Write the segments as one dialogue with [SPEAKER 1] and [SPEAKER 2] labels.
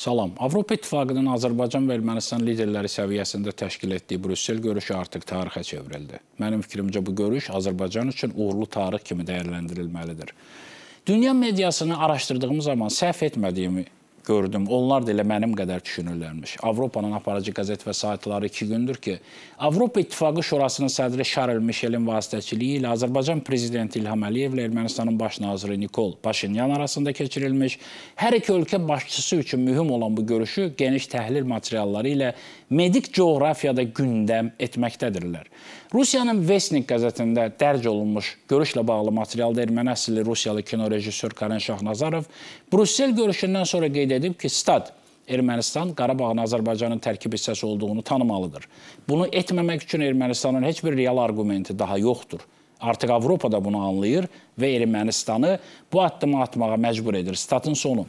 [SPEAKER 1] Salam. Avropa İttifaqının Azərbaycan və Ermənistan liderləri səviyyəsində təşkil etdiyi Brüssel görüşü artıq tarixə çevrildi. Mənim fikrimcə bu görüş Azərbaycan üçün uğurlu tarix kimi dəyərləndirilməlidir. Dünya mediasını araşdırdığım zaman səhv etmədiyimi gördüm. Onlar da elə mənim qədər düşünürlərmiş. Avropanın aparıcı qəzet və saytları 2 gündür ki, Avropa İttifaqı Şurasının sədri Şarl Mişelin vasitəçiliyi ilə Azərbaycan prezidenti İlham Əliyevlə Ermənistanın baş naziri Nikol Paşinyan arasında keçirilmiş hər iki ölkə başçısı üçün mühüm olan bu görüşü geniş təhlil materialları ilə medik coğrafiyada gündəm etməkdədirlər. Rusiyanın Vesnik qəzetində dərc olunmuş görüşlə bağlı materialda erməni əsilli Rusiyalı kino rejissor Karen Şahnazarov Brüssel görüşündən sonra qeyd edib ki, stad Ermənistan Qarabağın Azərbaycanın tərkib hissəsi olduğunu tanımalıdır. Bunu etməmək üçün Ermənistanın heç bir real arqumenti daha yoxdur. Artıq Avropa da bunu anlayır və Ermənistanı bu addımı atmağa məcbur edir. Statın sonu.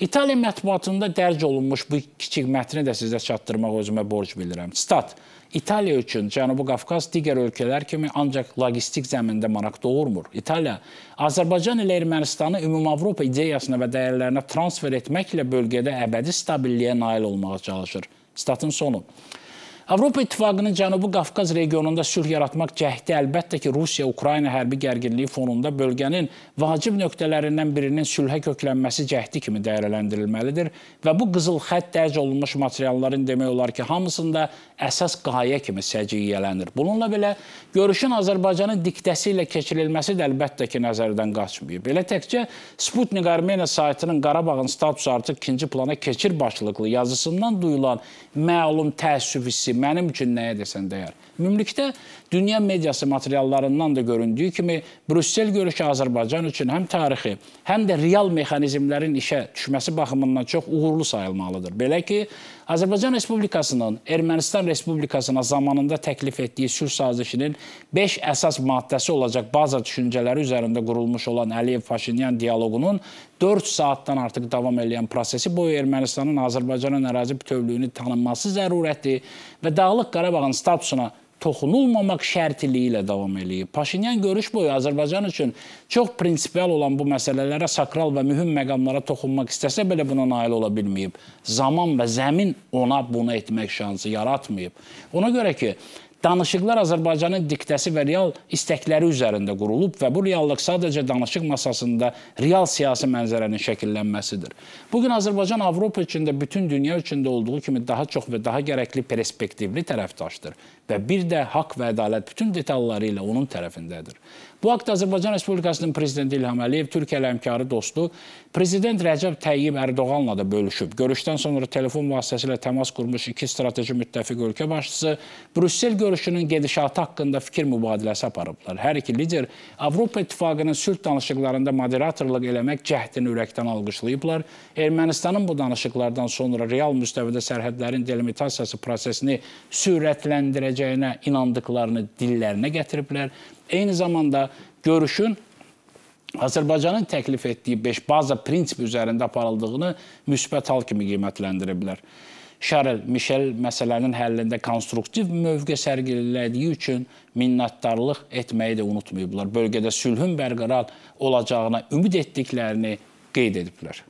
[SPEAKER 1] İtaliya mətbuatında dərc olunmuş bu kiçik mətni də sizə çatdırmaq özümə borc bilirəm. Stat. İtaliya üçün Cənubi Qafqaz digər ölkələr kimi ancaq logistik zəmində maraq doğurmur. İtaliya Azərbaycan ilə Ermənistanı ümumavropa ideyasına və dəyərlərinə transfer etməklə bölgədə əbədi stabilliyə nail olmağa çalışır. Statın sonu. Avropa İttifaqının Cənubi Qafqaz regionunda sülh yaratmaq cəhdi əlbəttə ki, Rusiya-Ukrayna hərbi gərginliyi fonunda bölgənin vacib nöqtələrindən birinin sülhə köklənməsi cəhdi kimi dəyərləndirilməlidir və bu qızıl xətt dərc olunmuş materialların demək olar ki, hamısında əsas qayə kimi səciyyələnir. Bununla belə görüşün Azərbaycanın diktəsi ilə keçirilməsi də əlbəttə ki, nəzərdən qaçmıyor. Belə təkcə Sputnik Armeniya saytının Qarabağın statusu artıq ikinci plana keçir başlıqlı yazısından duyulan məlum təəssüf hissi, Mənim üçün nəyə desən dəyər. Mümlükdə dünya mediası materiallarından da göründüyü kimi Brüssel görüşü Azərbaycan üçün həm tarixi, həm də real mexanizmlərin işə düşməsi baxımından çox uğurlu sayılmalıdır. Belə ki, Azərbaycan Respublikasının Ermənistan Respublikasına zamanında təklif etdiyi sülh sazişinin 5 əsas maddəsi olacaq baza düşüncələri üzərində qurulmuş olan Əliyev-Paşinyan dialoqunun 4 saatdan artıq davam edən prosesi boyu Ermənistanın Azərbaycanın ərazi bütövlüyünü tanınması zərurəti və Dağlıq Qarabağın statusuna toxunulmamaq şərtiliyi ilə davam eləyib. Paşinyan görüş boyu Azərbaycan üçün çox prinsipial olan bu məsələlərə sakral və mühüm məqamlara toxunmaq istəsə belə buna nail ola bilməyib. Zaman və zəmin ona bunu etmək şansı yaratmayıb. Ona görə ki, Danışıqlar Azərbaycanın diktəsi və real istəkləri üzərində qurulub və bu reallıq sadəcə danışıq masasında real siyasi mənzərənin şəkillənməsidir. Bu gün Azərbaycan Avropa üçün də bütün dünya üçün də olduğu kimi daha çox və daha gərəkli perspektivli tərəfdaşdır və bir də haqq və ədalət bütün detalları ilə onun tərəfindədir. Bu haqda Azərbaycan Respublikasının prezidenti İlham Əliyev Türkiyəli həmkarı dostu prezident Rəcəb Tayyib Ərdoğanla da bölüşüb. Görüşdən sonra telefon vasitəsilə təmas qurmuş iki strateji müttəfiq ölkə başçısı Brüssel görüşündə görüşünün gedişatı haqqında fikir mübadiləsi aparıblar. Hər iki lider Avropa İttifaqının sülh danışıqlarında moderatorluq eləmək cəhdini ürəkdən alqışlayıblar. Ermənistanın bu danışıqlardan sonra real müstəvidə sərhədlərin delimitasiyası prosesini sürətləndirəcəyinə inandıqlarını dillərinə gətiriblər. Eyni zamanda görüşün Azərbaycanın təklif etdiyi 5 baza prinsip üzərində aparıldığını müsbət hal kimi qiymətləndiriblər. Şarl Mişel məsələnin həllində konstruktiv mövqe sərgilədiyi üçün minnətdarlıq etməyi də unutmayıblar. Bölgədə sülhün bərqərar olacağına ümid etdiklərini qeyd ediblər.